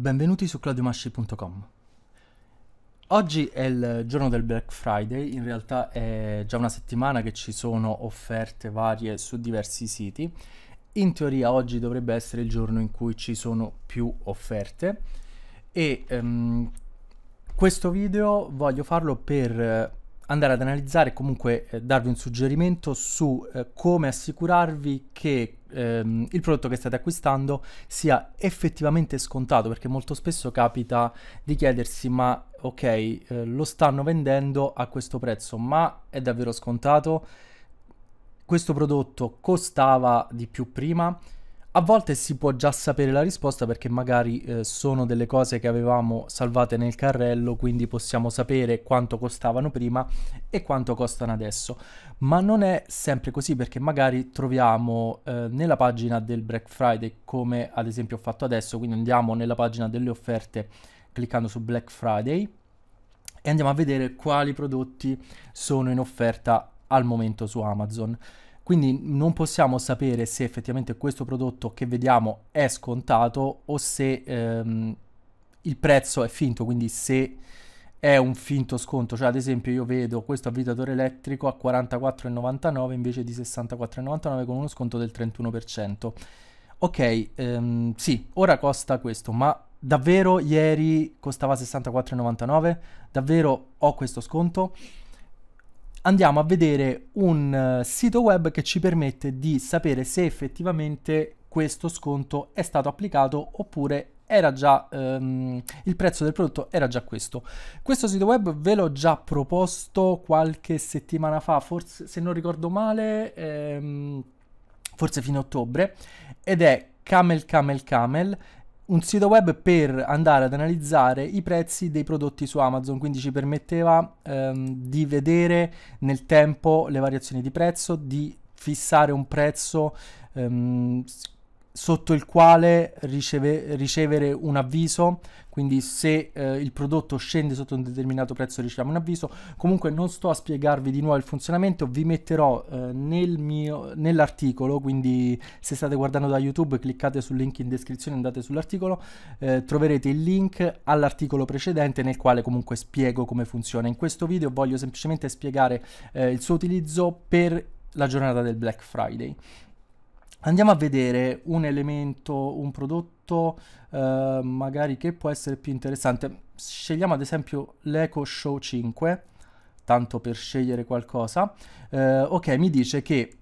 benvenuti su claudiomasci.com. Oggi è il giorno del Black Friday, in realtà è già una settimana che ci sono offerte varie su diversi siti. In teoria oggi dovrebbe essere il giorno in cui ci sono più offerte e um, questo video voglio farlo per andare ad analizzare e comunque eh, darvi un suggerimento su eh, come assicurarvi che ehm, il prodotto che state acquistando sia effettivamente scontato perché molto spesso capita di chiedersi ma ok eh, lo stanno vendendo a questo prezzo ma è davvero scontato questo prodotto costava di più prima a volte si può già sapere la risposta perché magari eh, sono delle cose che avevamo salvate nel carrello, quindi possiamo sapere quanto costavano prima e quanto costano adesso. Ma non è sempre così perché magari troviamo eh, nella pagina del Black Friday, come ad esempio ho fatto adesso, quindi andiamo nella pagina delle offerte cliccando su Black Friday e andiamo a vedere quali prodotti sono in offerta al momento su Amazon. Quindi non possiamo sapere se effettivamente questo prodotto che vediamo è scontato o se ehm, il prezzo è finto, quindi se è un finto sconto, cioè ad esempio io vedo questo avvitatore elettrico a 44,99 invece di 64,99 con uno sconto del 31%. Ok, ehm, sì, ora costa questo, ma davvero ieri costava 64,99? Davvero ho questo sconto? andiamo a vedere un eh, sito web che ci permette di sapere se effettivamente questo sconto è stato applicato oppure era già ehm, il prezzo del prodotto era già questo questo sito web ve l'ho già proposto qualche settimana fa forse se non ricordo male ehm, forse fino ottobre ed è camel camel camel un sito web per andare ad analizzare i prezzi dei prodotti su Amazon, quindi ci permetteva ehm, di vedere nel tempo le variazioni di prezzo, di fissare un prezzo ehm, sotto il quale riceve, ricevere un avviso, quindi se eh, il prodotto scende sotto un determinato prezzo riceviamo un avviso. Comunque non sto a spiegarvi di nuovo il funzionamento, vi metterò eh, nel mio, nell'articolo, quindi se state guardando da YouTube cliccate sul link in descrizione, andate sull'articolo, eh, troverete il link all'articolo precedente nel quale comunque spiego come funziona. In questo video voglio semplicemente spiegare eh, il suo utilizzo per la giornata del Black Friday. Andiamo a vedere un elemento, un prodotto eh, magari che può essere più interessante. Scegliamo ad esempio l'Eco Show 5, tanto per scegliere qualcosa. Eh, ok, mi dice che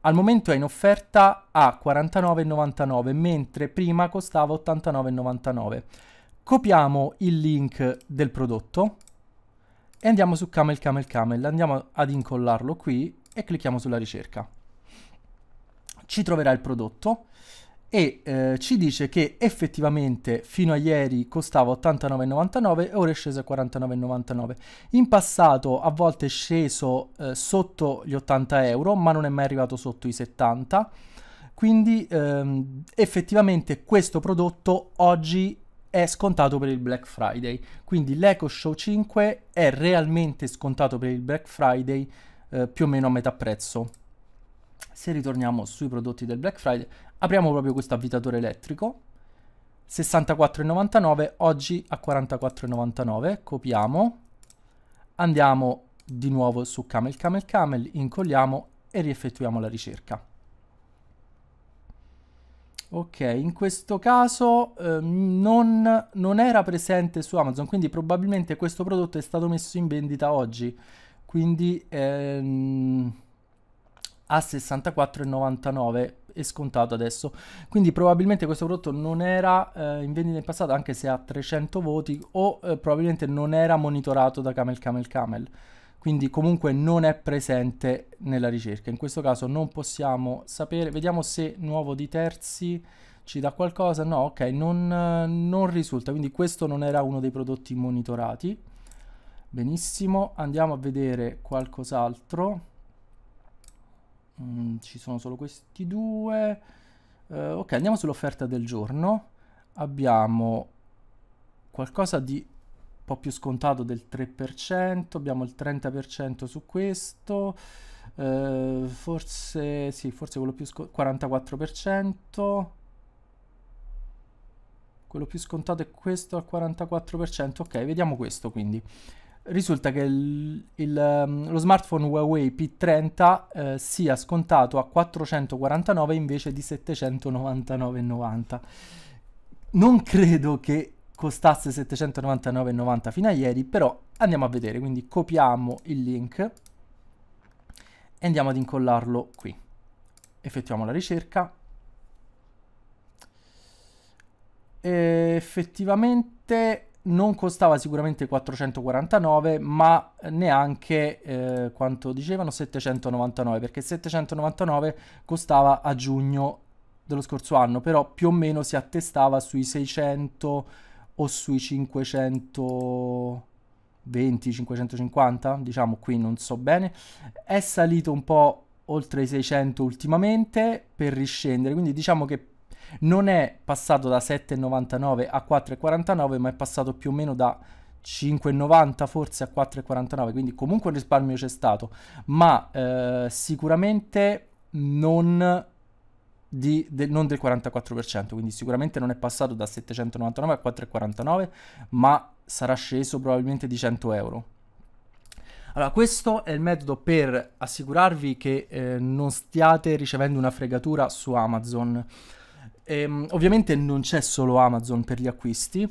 al momento è in offerta a 49,99 mentre prima costava 89,99. Copiamo il link del prodotto e andiamo su Camel Camel Camel, andiamo ad incollarlo qui e clicchiamo sulla ricerca ci troverà il prodotto e eh, ci dice che effettivamente fino a ieri costava 89,99 e ora è sceso a 49,99. In passato a volte è sceso eh, sotto gli 80 euro, ma non è mai arrivato sotto i 70. Quindi ehm, effettivamente questo prodotto oggi è scontato per il Black Friday. Quindi l'Eco Show 5 è realmente scontato per il Black Friday eh, più o meno a metà prezzo se ritorniamo sui prodotti del Black Friday, apriamo proprio questo avvitatore elettrico, 64,99, oggi a 44,99, copiamo, andiamo di nuovo su camel camel camel, incolliamo e rieffettuiamo la ricerca. Ok, in questo caso eh, non, non, era presente su Amazon, quindi probabilmente questo prodotto è stato messo in vendita oggi, quindi... Ehm a 64,99 è scontato adesso quindi probabilmente questo prodotto non era eh, in vendita in passato anche se ha 300 voti o eh, probabilmente non era monitorato da Camel Camel Camel quindi comunque non è presente nella ricerca in questo caso non possiamo sapere vediamo se nuovo di terzi ci dà qualcosa no ok non, non risulta quindi questo non era uno dei prodotti monitorati benissimo andiamo a vedere qualcos'altro Mm, ci sono solo questi due. Uh, ok, andiamo sull'offerta del giorno. Abbiamo qualcosa di un po' più scontato del 3%, abbiamo il 30% su questo, uh, forse sì, forse quello più scontato 44%. Quello più scontato è questo al 44%. Ok, vediamo questo quindi risulta che il, il, um, lo smartphone Huawei P30 eh, sia scontato a 449 invece di 799,90. Non credo che costasse 799,90 fino a ieri, però andiamo a vedere, quindi copiamo il link e andiamo ad incollarlo qui. Effettuiamo la ricerca. E effettivamente non costava sicuramente 449 ma neanche eh, quanto dicevano 799 perché 799 costava a giugno dello scorso anno però più o meno si attestava sui 600 o sui 520 550 diciamo qui non so bene è salito un po' oltre i 600 ultimamente per riscendere quindi diciamo che non è passato da 7,99 a 4,49 ma è passato più o meno da 5,90 forse a 4,49 quindi comunque un risparmio c'è stato ma eh, sicuramente non, di, de, non del 44% quindi sicuramente non è passato da 799 a 4,49 ma sarà sceso probabilmente di 100 euro allora, questo è il metodo per assicurarvi che eh, non stiate ricevendo una fregatura su Amazon. Ehm, ovviamente non c'è solo Amazon per gli acquisti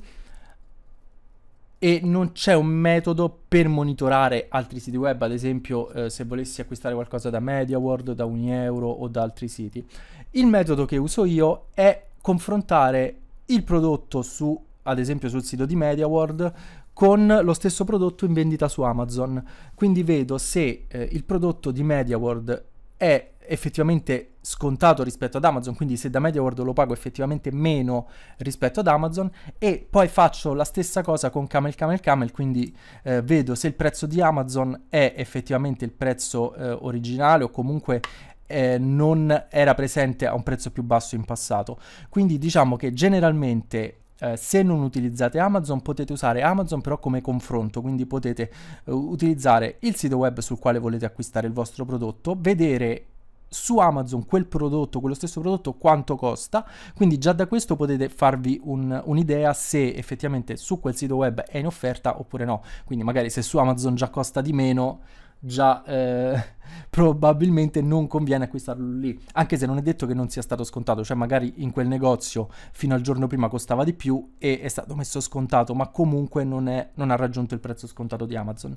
e non c'è un metodo per monitorare altri siti web, ad esempio eh, se volessi acquistare qualcosa da MediaWorld, da Unieuro o da altri siti. Il metodo che uso io è confrontare il prodotto su, ad esempio sul sito di MediaWorld con lo stesso prodotto in vendita su Amazon. Quindi vedo se eh, il prodotto di MediaWorld è effettivamente scontato rispetto ad Amazon, quindi se da MediaWorld lo pago effettivamente meno rispetto ad Amazon e poi faccio la stessa cosa con Camel Camel Camel, quindi eh, vedo se il prezzo di Amazon è effettivamente il prezzo eh, originale o comunque eh, non era presente a un prezzo più basso in passato. Quindi diciamo che generalmente eh, se non utilizzate Amazon potete usare Amazon però come confronto, quindi potete eh, utilizzare il sito web sul quale volete acquistare il vostro prodotto, vedere su Amazon quel prodotto, quello stesso prodotto, quanto costa. Quindi già da questo potete farvi un, un'idea se effettivamente su quel sito web è in offerta oppure no. Quindi magari se su Amazon già costa di meno già eh, probabilmente non conviene acquistarlo lì, anche se non è detto che non sia stato scontato, cioè magari in quel negozio fino al giorno prima costava di più e è stato messo scontato, ma comunque non, è, non ha raggiunto il prezzo scontato di Amazon.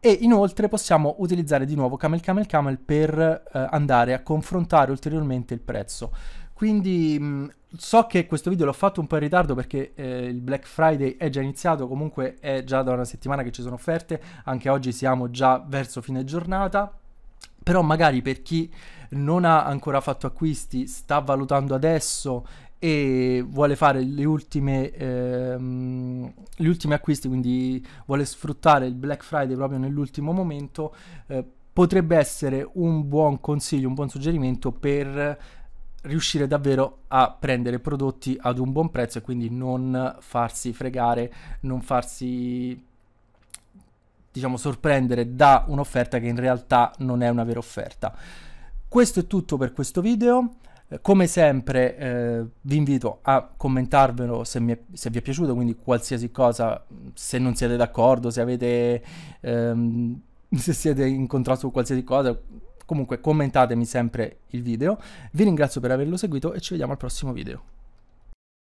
E inoltre possiamo utilizzare di nuovo Camel Camel Camel per eh, andare a confrontare ulteriormente il prezzo. Quindi mh, mm, so che questo video l'ho fatto un po' in ritardo perché eh, il Black Friday è già iniziato, comunque è già da una settimana che ci sono offerte, anche oggi siamo già verso fine giornata però magari per chi non ha ancora fatto acquisti, sta valutando adesso e vuole fare le ultime, ehm, gli ultimi acquisti, quindi vuole sfruttare il Black Friday proprio nell'ultimo momento, eh, potrebbe essere un buon consiglio, un buon suggerimento per riuscire davvero a prendere prodotti ad un buon prezzo e quindi non farsi fregare, non farsi diciamo sorprendere da un'offerta che in realtà non è una vera offerta. Questo è tutto per questo video. Come sempre eh, vi invito a commentarvelo se, è, se, vi è piaciuto, quindi qualsiasi cosa, se non siete d'accordo, se avete ehm, se siete in contrasto con qualsiasi cosa, Comunque commentatemi sempre il video, vi ringrazio per averlo seguito e ci vediamo al prossimo video.